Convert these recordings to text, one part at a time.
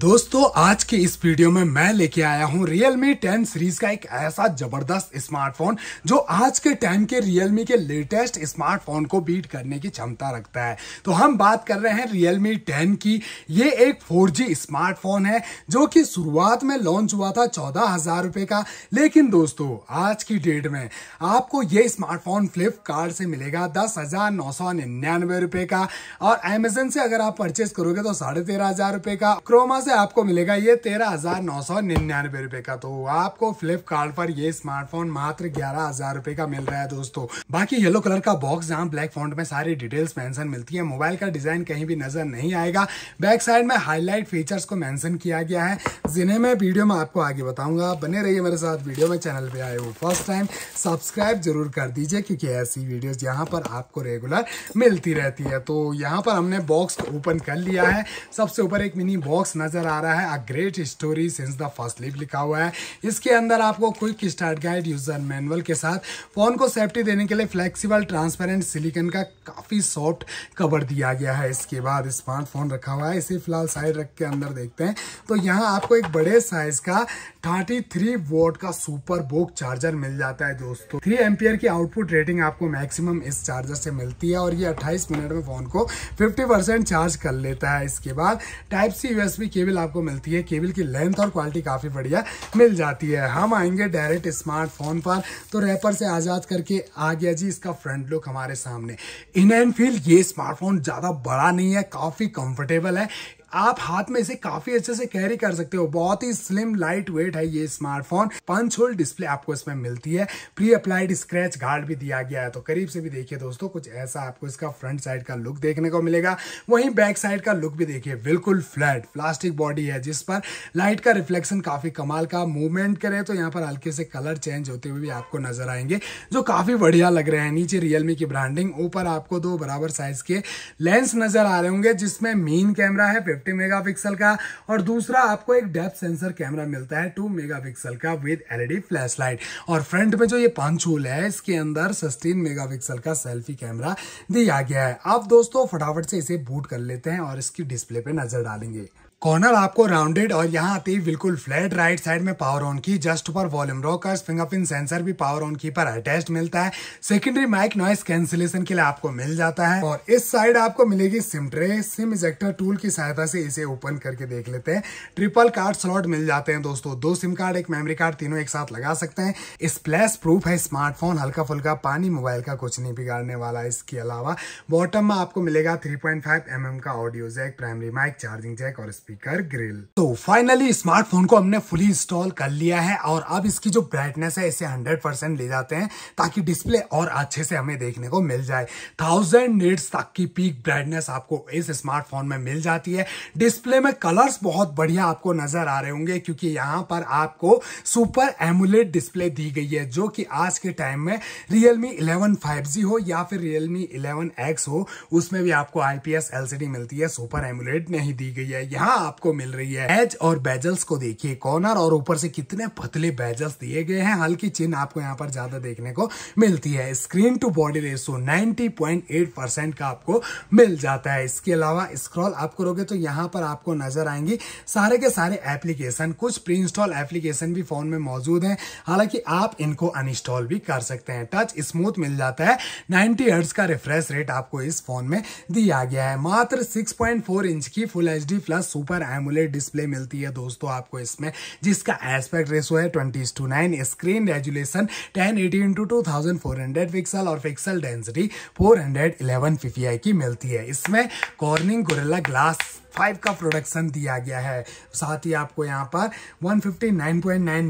दोस्तों आज के इस वीडियो में मैं लेके आया हूँ Realme 10 सीरीज का एक ऐसा जबरदस्त स्मार्टफोन जो आज के टाइम के Realme के लेटेस्ट स्मार्टफोन को बीट करने की क्षमता रखता है तो हम बात कर रहे हैं Realme 10 की ये एक 4G स्मार्टफोन है जो कि शुरुआत में लॉन्च हुआ था चौदह हजार रुपये का लेकिन दोस्तों आज की डेट में आपको ये स्मार्टफोन फ्लिपकार्ट से मिलेगा दस हजार नौ सौ निन्यानवे का और अमेजन से अगर आप परचेस करोगे तो साढ़े तेरह हजार का क्रोमा से आपको मिलेगा ये तेरह हजार नौ सौ निन्यानवे रुपए का तो आपको फ्लिपकार्ट पर ये स्मार्टफोन मात्र ग्यारह हजार रुपए का मिल रहा है दोस्तों बाकी येलो कलर का बॉक्स जहाँ ब्लैक फॉन्ट में सारी डिटेल्स मेंशन मिलती है मोबाइल का डिजाइन कहीं भी नजर नहीं आएगा बैक साइड में हाईलाइट फीचर्स को मैंशन किया गया है जिन्हें मैं वीडियो में आपको आगे बताऊंगा बने रहिए मेरे साथ वीडियो में चैनल पे आए हो फर्स्ट टाइम सब्सक्राइब जरूर कर दीजिए क्योंकि ऐसी वीडियो यहाँ पर आपको रेगुलर मिलती रहती है तो यहाँ पर हमने बॉक्स ओपन कर लिया है सबसे ऊपर एक मिनी बॉक्स नजर नजर आ रहा है a great story since the first leap लिखा हुआ है इसके अंदर आपको quick start guide user manual के साथ फोन को सेफ्टी देने के लिए फ्लेक्सिबल ट्रांसपेरेंट सिलिकन का काफी सॉफ्ट कवर दिया गया है इसके बाद स्मार्टफोन रखा हुआ है इसे फिलहाल साइड रख के अंदर देखते हैं तो यहाँ आपको एक बड़े साइज का थर्टी थ्री का सुपर बोक चार्जर मिल जाता है दोस्तों थ्री एम्पियर की आउटपुट रेटिंग आपको मैक्सिमम इस चार्जर से मिलती है और ये अट्ठाईस मिनट में फोन को फिफ्टी चार्ज कर लेता है इसके बाद टाइप सी यूएसबी के केबल आपको मिलती है केबल की लेंथ और क्वालिटी काफ़ी बढ़िया मिल जाती है हम आएंगे डायरेक्ट स्मार्टफोन पर तो रैपर से आज़ाद करके आ गया जी इसका फ्रंट लुक हमारे सामने इन एंड फील ये स्मार्टफोन ज़्यादा बड़ा नहीं है काफ़ी कंफर्टेबल है आप हाथ में इसे काफी अच्छे से कैरी कर सकते हो बहुत ही स्लिम लाइट वेट है ये स्मार्टफोन पंच होल डिस्प्ले आपको इसमें मिलती है प्री अप्लाइड स्क्रैच गार्ड भी दिया गया है तो करीब से भी देखिए दोस्तों कुछ ऐसा आपको इसका फ्रंट साइड का लुक देखने को मिलेगा वहीं बैक साइड का लुक भी देखिए बिल्कुल फ्लैट प्लास्टिक बॉडी है जिस पर लाइट का रिफ्लेक्शन काफी कमाल का मूवमेंट करे तो यहाँ पर हल्के से कलर चेंज होते हुए भी आपको नजर आएंगे जो काफी बढ़िया लग रहे हैं नीचे रियलमी की ब्रांडिंग ऊपर आपको दो बराबर साइज के लेंस नजर आ रहे होंगे जिसमें मेन कैमरा है फिफ्टी मेगापिक्सल का और दूसरा आपको एक डेप्थ सेंसर कैमरा मिलता है टू मेगापिक्सल का विद एलईडी फ्लैशलाइट और फ्रंट में जो ये पंच होल है इसके अंदर सिक्सटीन मेगापिक्सल का सेल्फी कैमरा दिया गया है आप दोस्तों फटाफट से इसे बूट कर लेते हैं और इसकी डिस्प्ले पे नजर डालेंगे कॉर्नर आपको राउंडेड और यहाँ आती है बिल्कुल फ्लैट राइट साइड में पावर ऑन की जस्ट ऊपर वॉल्यूम रॉकर्स फिंगरप्रिंट सेंसर भी पावर ऑन की पर अटैच मिलता है सेकेंडरी माइक नॉइस कैंसिलेशन के लिए आपको मिल जाता है और इस साइड आपको मिलेगी SIM tray SIM ejector tool की सहायता से इसे ओपन करके देख लेते हैं ट्रिपल कार्ड स्लॉट मिल जाते हैं दोस्तों दो सिम कार्ड एक मेमरी कार्ड तीनों एक साथ लगा सकते हैं स्प्लैश प्रूफ है स्मार्टफोन हल्का फुल्का पानी मोबाइल का कुछ नहीं बिगाड़ने वाला इसके अलावा बॉटम में आपको मिलेगा three point five M M का audio jack primary mic charging jack और स्पीकर ग्रिल तो फाइनली स्मार्टफोन को हमने फुली इंस्टॉल कर लिया है और अब इसकी जो ब्राइटनेस है इसे हंड्रेड परसेंट ले जाते हैं ताकि डिस्प्ले और अच्छे से हमें देखने को मिल जाए थाउजेंड निट्स तक की पीक ब्राइटनेस आपको इस स्मार्टफोन में मिल जाती है डिस्प्ले में कलर्स बहुत बढ़िया आपको नजर आ रहे होंगे क्योंकि यहाँ पर आपको सुपर एमुलेट डिस्प्ले दी गई है जो कि आज के टाइम में रियलमी इलेवन फाइव हो या फिर रियलमी इलेवन एक्स हो उसमें भी आपको आईपीएस एलसीडी मिलती है सुपर एमुलेट नहीं दी गई है यहाँ आपको मिल रही है एज और बेजल्स को देखिए कॉर्नर और ऊपर से कितने पतले बेजल्स दिए गए हैं हल्की चिन्ह आपको यहाँ पर ज्यादा देखने को मिलती है screen to body ratio ninety का आपको मिल जाता है इसके अलावा स्क्रॉल आप करोगे तो यहाँ पर आपको नजर आएंगी सारे के सारे एप्लीकेशन कुछ प्री इंस्टॉल एप्लीकेशन भी फोन में मौजूद है हालांकि आप इनको अनइंस्टॉल भी कर सकते हैं टच स्मूथ मिल जाता है 90 हर्ट्स का रिफ्रेश रेट आपको इस फोन में दिया गया है मात्र 6.4 इंच की full H D plus super AMOLED display मिलती है दोस्तों आपको इसमें जिसका एस्पेक्ट रेसो है twenty to nine screen resolution ten eighty into two thousand four hundred pixel और pixel density four hundred eleven fifty I की मिलती है इसमें कॉर्निंग गोरेला ग्लास फाइव का प्रोडक्शन दिया गया है साथ ही आपको यहाँ पर 159.9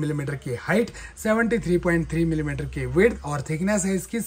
मिलीमीटर mm की हाइट 73.3 मिलीमीटर mm की विर्थ और थिकनेस है इसकी 7.9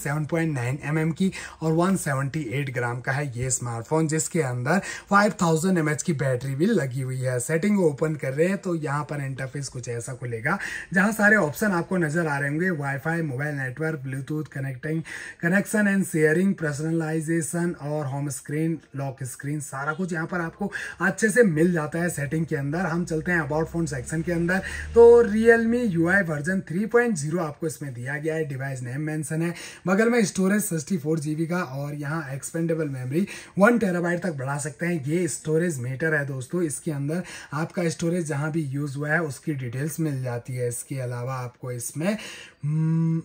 mm की और 178 ग्राम का है ये स्मार्टफोन जिसके अंदर 5000 थाउजेंड की बैटरी भी लगी हुई है सेटिंग ओपन कर रहे हैं तो यहाँ पर इंटरफेस कुछ ऐसा खुलेगा जहाँ सारे ऑप्शन आपको नजर आ रहे होंगे WiFi mobile network Bluetooth connecting connection and sharing personalisation और होम स्क्रीन लॉक स्क्रीन सारा कुछ यहाँ पर आपको अच्छे से मिल जाता है सेटिंग के अंदर हम चलते हैं अबाउट फोन सेक्शन के अंदर तो रियल मी यू वर्जन 3.0 आपको इसमें दिया गया है डिवाइस नेम मेंशन है बगल में स्टोरेज सिक्सटी फोर का और यहाँ एक्सपेंडेबल मेमरी वन टेराबाइट तक बढ़ा सकते हैं ये स्टोरेज मीटर है दोस्तों इसके अंदर आपका स्टोरेज जहाँ भी यूज हुआ है उसकी डिटेल्स मिल जाती है इसके अलावा आपको इसमें हम्म,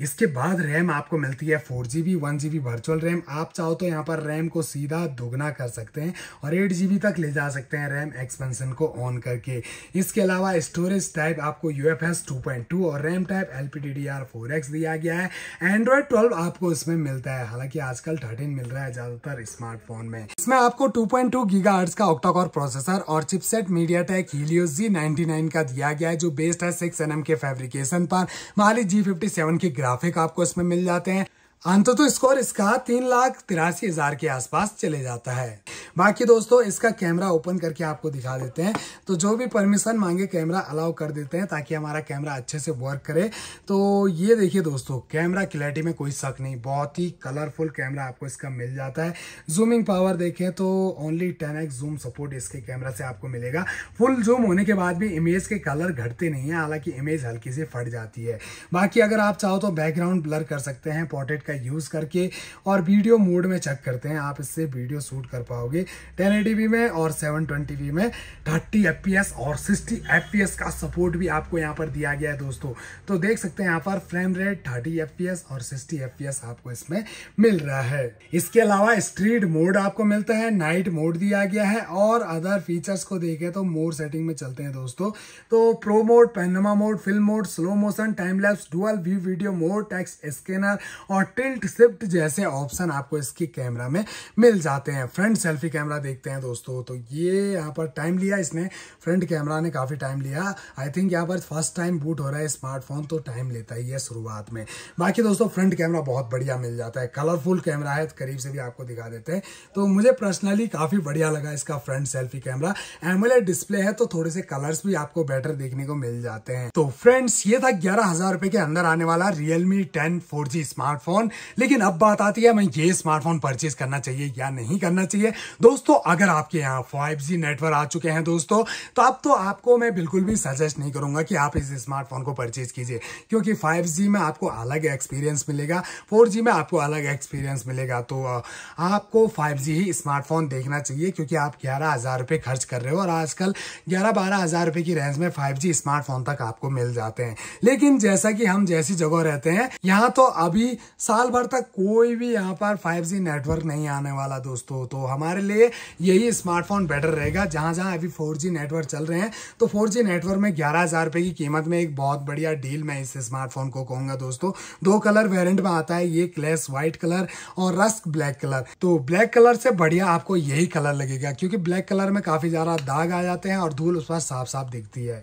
इसके बाद रैम आपको मिलती है four G B one G B virtual RAM आप चाहो तो यहाँ पर रैम को सीधा दोगुना कर सकते हैं और एट जी बी तक ले जा सकते हैं रैम एक्सपेंसन को ऑन करके इसके अलावा स्टोरेज टाइप आपको U F S two point two और RAM type L P D D R four X दिया गया है एंड्रॉयड ट्वेल्व आपको इसमें मिलता है हालांकि आजकल थर्टीन मिल रहा है ज़्यादातर स्मार्टफोन में इसमें आपको 2.2 पॉइंट गीगाहर्ट्ज का ऑक्टाकोर प्रोसेसर और chipset tech Helio G ninety का दिया गया है जो बेस्ड है सिक्स एन के फैब्रिकेशन पर माली जी फिफ्टी की ग्राफिक आपको इसमें मिल जाते हैं अंत तो स्कोर इसका तीन लाख तिरासी हजार के आसपास चले जाता है बाकी दोस्तों इसका कैमरा ओपन करके आपको दिखा देते हैं तो जो भी परमिशन मांगे कैमरा अलाउ कर देते हैं ताकि हमारा कैमरा अच्छे से वर्क करे तो ये देखिए दोस्तों कैमरा क्लैरिटी में कोई शक नहीं बहुत ही कलरफुल कैमरा आपको इसका मिल जाता है जूमिंग पावर देखें तो only ten X zoom support इसके कैमरा से आपको मिलेगा फुल जूम होने के बाद भी इमेज के कलर घटते नहीं है हालांकि इमेज हल्की से फट जाती है बाकी अगर आप चाहो तो बैकग्राउंड ब्लर कर सकते हैं पोर्ट्रेट का यूज़ करके और वीडियो मोड में चेक करते हैं आप इससे वीडियो शूट कर पाओगे टेन में और सेवन में थर्टी एफ और सिक्सटी एफ का सपोर्ट भी आपको यहाँ पर दिया गया है दोस्तों तो देख सकते हैं यहाँ पर फ्रेम रेट थर्टी एफ और सिक्सटी एफ आपको इसमें मिल रहा है इसके अलावा स्ट्रीट मोड आपको मिलता है नाइट मोड दिया गया है और अदर फीचर्स को देखें तो मोर सेटिंग में चलते हैं दोस्तों तो pro mode panorama mode film mode slow motion time lapse dual view video mode text scanner और टिल्ट शिफ्ट जैसे ऑप्शन आपको इसके कैमरा में मिल जाते हैं फ्रंट सेल्फी कैमरा देखते हैं दोस्तों तो ये यहाँ पर टाइम लिया इसने फ्रंट कैमरा ने काफ़ी टाइम लिया आई थिंक यहाँ पर फर्स्ट टाइम बूट हो रहा है स्मार्टफोन तो टाइम लेता ही है शुरुआत में बाकी दोस्तों फ्रंट कैमरा बहुत बढ़िया मिल जाता है कलरफुल कैमरा है करीब से भी आपको दिखा देते हैं तो मुझे पर्सनली काफ़ी बढ़िया लगा इसका front selfie camera AMOLED display है तो थोड़े से कलर्स भी आपको बेटर देखने को मिल जाते हैं तो फ्रेंड्स ये था ग्यारह हजार रुपए के अंदर आने वाला Realme ten four smartphone smartphone लेकिन अब बात आती है हमें ये स्मार्टफोन परचेज करना चाहिए या नहीं करना चाहिए दोस्तों अगर आपके यहाँ फाइव नेटवर्क आ चुके हैं दोस्तों तो अब तो आपको मैं बिल्कुल भी सजेस्ट नहीं करूंगा कि आप इस स्मार्टफोन को परचेज कीजिए क्योंकि फाइव में आपको अलग एक्सपीरियंस मिलेगा फोर में आपको अलग एक्सपीरियंस मिलेगा तो आपको फाइव ही स्मार्टफोन देखना चाहिए क्योंकि आप ग्यारह हजार रुपये खर्च कर रहे हो और आजकल ग्यारह बारह हजार रुपये की रेंज में फाइव स्मार्टफोन तक आपको मिल जाते हैं लेकिन जैसा कि हम जैसी जगह रहते हैं यहाँ तो अभी साल भर तक कोई भी यहाँ पर 5G नेटवर्क नहीं आने वाला दोस्तों तो हमारे लिए यही स्मार्टफोन बेटर रहेगा जहाँ जहाँ अभी 4G नेटवर्क चल रहे हैं तो 4G नेटवर्क में ग्यारह हज़ार रुपये की कीमत में एक बहुत बढ़िया डील मैं इस स्मार्टफोन को कहूँगा दोस्तों दो कलर वेरियंट में आता है ये क्लेस व्हाइट कलर और रस्क ब्लैक कलर तो ब्लैक कलर से बढ़िया आपको यही कलर लगेगा क्योंकि ब्लैक कलर में काफ़ी ज़्यादा दाग आ जाते हैं और धूल उस पर साफ साफ दिखती है